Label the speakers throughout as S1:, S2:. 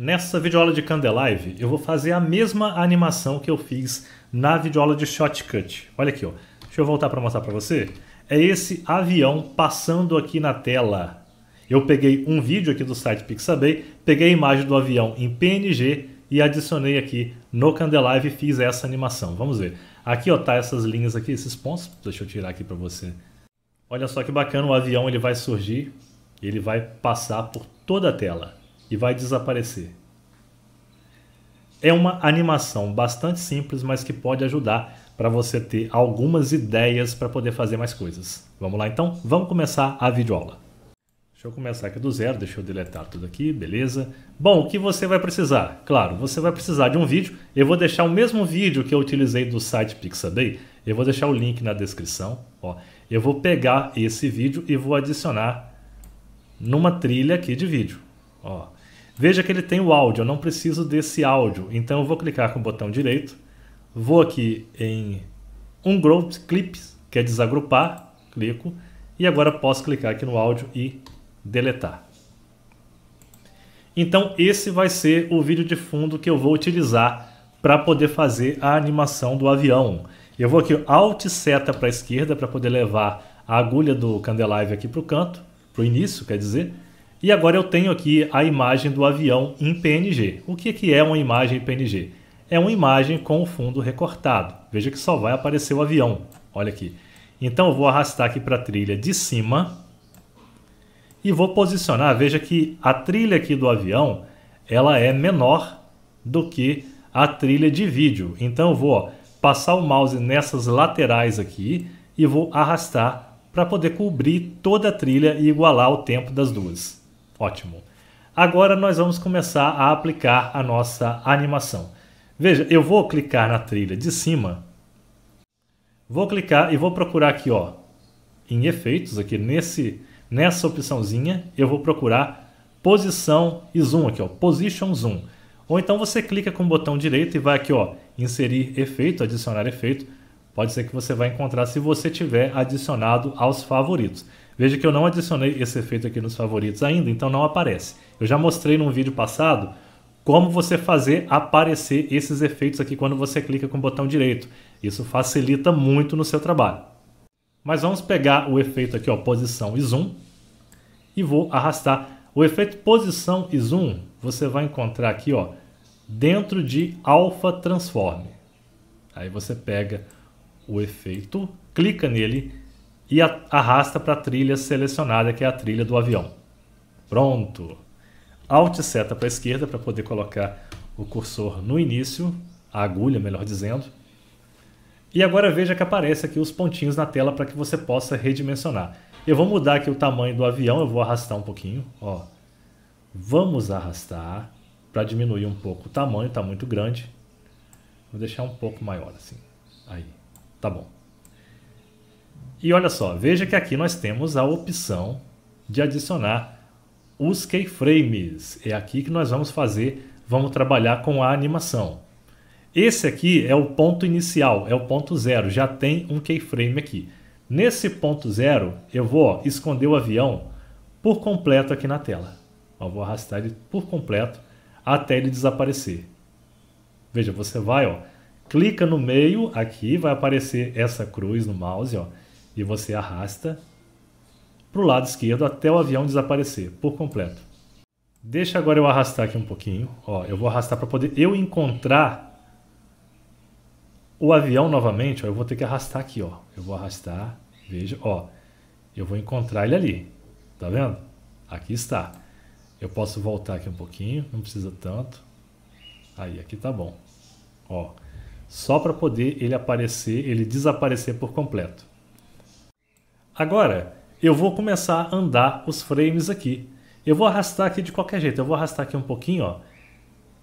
S1: Nessa videoaula de Candelive, eu vou fazer a mesma animação que eu fiz na videoaula de Shotcut. Olha aqui, ó. deixa eu voltar para mostrar para você. É esse avião passando aqui na tela. Eu peguei um vídeo aqui do site Pixabay, peguei a imagem do avião em PNG e adicionei aqui no Candelive e fiz essa animação. Vamos ver. Aqui ó, tá essas linhas aqui, esses pontos. Deixa eu tirar aqui para você. Olha só que bacana, o avião ele vai surgir, ele vai passar por toda a tela e vai desaparecer. É uma animação bastante simples, mas que pode ajudar para você ter algumas ideias para poder fazer mais coisas. Vamos lá então? Vamos começar a videoaula. Deixa eu começar aqui do zero, deixa eu deletar tudo aqui, beleza. Bom, o que você vai precisar? Claro, você vai precisar de um vídeo. Eu vou deixar o mesmo vídeo que eu utilizei do site Pixabay. Eu vou deixar o link na descrição. Ó. Eu vou pegar esse vídeo e vou adicionar numa trilha aqui de vídeo. Ó. Veja que ele tem o áudio, eu não preciso desse áudio. Então eu vou clicar com o botão direito, vou aqui em Ungroup Clips, que é desagrupar, clico, e agora posso clicar aqui no áudio e deletar. Então esse vai ser o vídeo de fundo que eu vou utilizar para poder fazer a animação do avião. Eu vou aqui Alt seta para a esquerda para poder levar a agulha do Candelive aqui para o canto, para o início, quer dizer, e agora eu tenho aqui a imagem do avião em PNG. O que, que é uma imagem em PNG? É uma imagem com o fundo recortado. Veja que só vai aparecer o avião. Olha aqui. Então eu vou arrastar aqui para a trilha de cima e vou posicionar. Veja que a trilha aqui do avião ela é menor do que a trilha de vídeo. Então eu vou ó, passar o mouse nessas laterais aqui e vou arrastar para poder cobrir toda a trilha e igualar o tempo das duas. Ótimo. Agora nós vamos começar a aplicar a nossa animação. Veja, eu vou clicar na trilha de cima. Vou clicar e vou procurar aqui, ó, em efeitos, aqui nesse, nessa opçãozinha, eu vou procurar posição e zoom aqui, ó, position zoom. Ou então você clica com o botão direito e vai aqui, ó, inserir efeito, adicionar efeito. Pode ser que você vai encontrar se você tiver adicionado aos favoritos. Veja que eu não adicionei esse efeito aqui nos favoritos ainda, então não aparece. Eu já mostrei num vídeo passado como você fazer aparecer esses efeitos aqui quando você clica com o botão direito. Isso facilita muito no seu trabalho. Mas vamos pegar o efeito aqui, ó, posição e zoom, e vou arrastar. O efeito posição e zoom você vai encontrar aqui, ó, dentro de Alpha Transform. Aí você pega o efeito, clica nele e arrasta para a trilha selecionada, que é a trilha do avião. Pronto! Alt seta para a esquerda para poder colocar o cursor no início, a agulha, melhor dizendo. E agora veja que aparece aqui os pontinhos na tela para que você possa redimensionar. Eu vou mudar aqui o tamanho do avião, eu vou arrastar um pouquinho, ó. Vamos arrastar para diminuir um pouco o tamanho, está muito grande. Vou deixar um pouco maior assim. Aí, tá bom. E olha só, veja que aqui nós temos a opção de adicionar os keyframes. É aqui que nós vamos fazer, vamos trabalhar com a animação. Esse aqui é o ponto inicial, é o ponto zero, já tem um keyframe aqui. Nesse ponto zero, eu vou ó, esconder o avião por completo aqui na tela. Eu vou arrastar ele por completo até ele desaparecer. Veja, você vai, ó, clica no meio aqui, vai aparecer essa cruz no mouse, ó, e você arrasta para o lado esquerdo até o avião desaparecer por completo. Deixa agora eu arrastar aqui um pouquinho. Ó, eu vou arrastar para poder eu encontrar o avião novamente. Ó, eu vou ter que arrastar aqui, ó. Eu vou arrastar, veja, ó. Eu vou encontrar ele ali. Tá vendo? Aqui está. Eu posso voltar aqui um pouquinho, não precisa tanto. Aí, aqui tá bom. Ó, só para poder ele aparecer, ele desaparecer por completo. Agora, eu vou começar a andar os frames aqui. Eu vou arrastar aqui de qualquer jeito. Eu vou arrastar aqui um pouquinho, ó.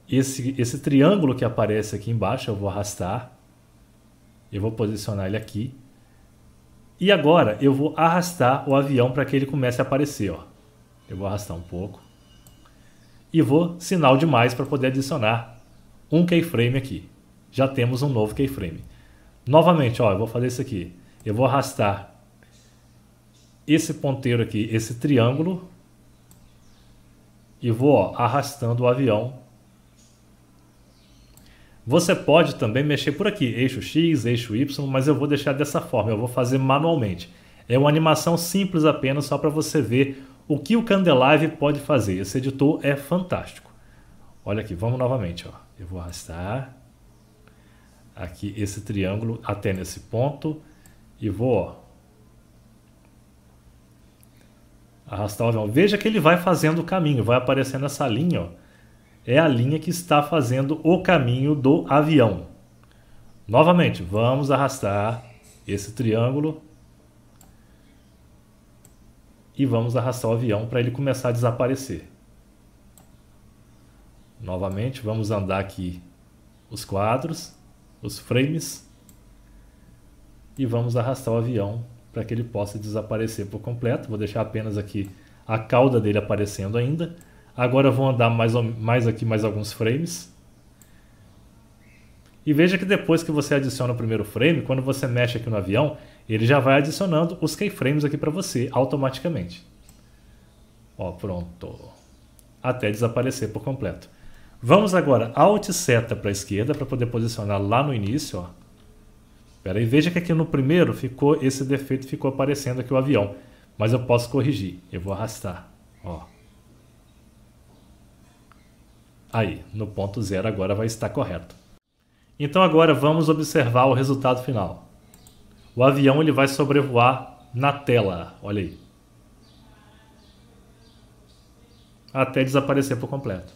S1: Esse, esse triângulo que aparece aqui embaixo, eu vou arrastar. Eu vou posicionar ele aqui. E agora eu vou arrastar o avião para que ele comece a aparecer, ó. Eu vou arrastar um pouco. E vou sinal demais para poder adicionar um keyframe aqui. Já temos um novo keyframe. Novamente, ó, eu vou fazer isso aqui. Eu vou arrastar esse ponteiro aqui, esse triângulo, e vou ó, arrastando o avião. Você pode também mexer por aqui, eixo X, eixo Y, mas eu vou deixar dessa forma, eu vou fazer manualmente. É uma animação simples apenas, só para você ver o que o Candelive pode fazer. Esse editor é fantástico. Olha aqui, vamos novamente. Ó. Eu vou arrastar aqui esse triângulo até nesse ponto e vou ó, arrastar o avião. Veja que ele vai fazendo o caminho, vai aparecendo essa linha, ó. É a linha que está fazendo o caminho do avião. Novamente, vamos arrastar esse triângulo e vamos arrastar o avião para ele começar a desaparecer. Novamente, vamos andar aqui os quadros, os frames e vamos arrastar o avião para que ele possa desaparecer por completo. Vou deixar apenas aqui a cauda dele aparecendo ainda. Agora vou andar mais, mais aqui mais alguns frames. E veja que depois que você adiciona o primeiro frame, quando você mexe aqui no avião, ele já vai adicionando os keyframes aqui para você automaticamente. Ó, pronto. Até desaparecer por completo. Vamos agora Alt seta para a esquerda para poder posicionar lá no início, ó. Pera aí, veja que aqui no primeiro ficou esse defeito ficou aparecendo aqui o avião, mas eu posso corrigir. Eu vou arrastar, ó. Aí, no ponto zero agora vai estar correto. Então agora vamos observar o resultado final. O avião ele vai sobrevoar na tela, olha aí. Até desaparecer por completo.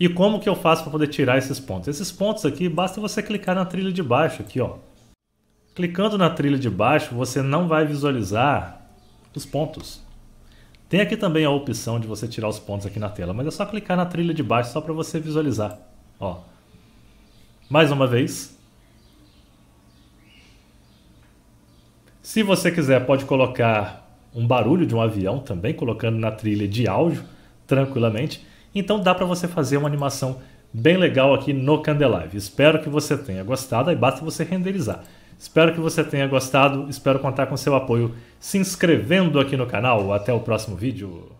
S1: E como que eu faço para poder tirar esses pontos? Esses pontos aqui, basta você clicar na trilha de baixo aqui, ó. Clicando na trilha de baixo, você não vai visualizar os pontos. Tem aqui também a opção de você tirar os pontos aqui na tela, mas é só clicar na trilha de baixo só para você visualizar, ó. Mais uma vez. Se você quiser, pode colocar um barulho de um avião também, colocando na trilha de áudio, tranquilamente. Então dá para você fazer uma animação bem legal aqui no Candelive. Espero que você tenha gostado, aí basta você renderizar. Espero que você tenha gostado, espero contar com seu apoio se inscrevendo aqui no canal. Até o próximo vídeo.